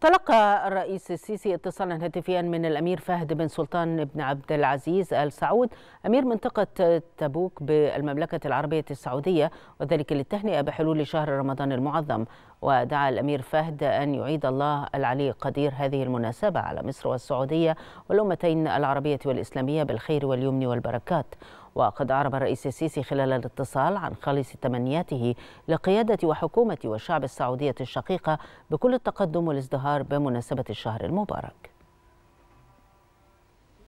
تلقى الرئيس السيسي اتصالا هاتفيا من الامير فهد بن سلطان بن عبد العزيز ال سعود امير منطقه تبوك بالمملكه العربيه السعوديه وذلك للتهنئه بحلول شهر رمضان المعظم ودعا الامير فهد ان يعيد الله العلي قدير هذه المناسبه على مصر والسعوديه والامتين العربيه والاسلاميه بالخير واليمن والبركات وقد أعرب الرئيس السيسي خلال الاتصال عن خالص تمنياته لقيادة وحكومة والشعب السعودية الشقيقة بكل التقدم والازدهار بمناسبة الشهر المبارك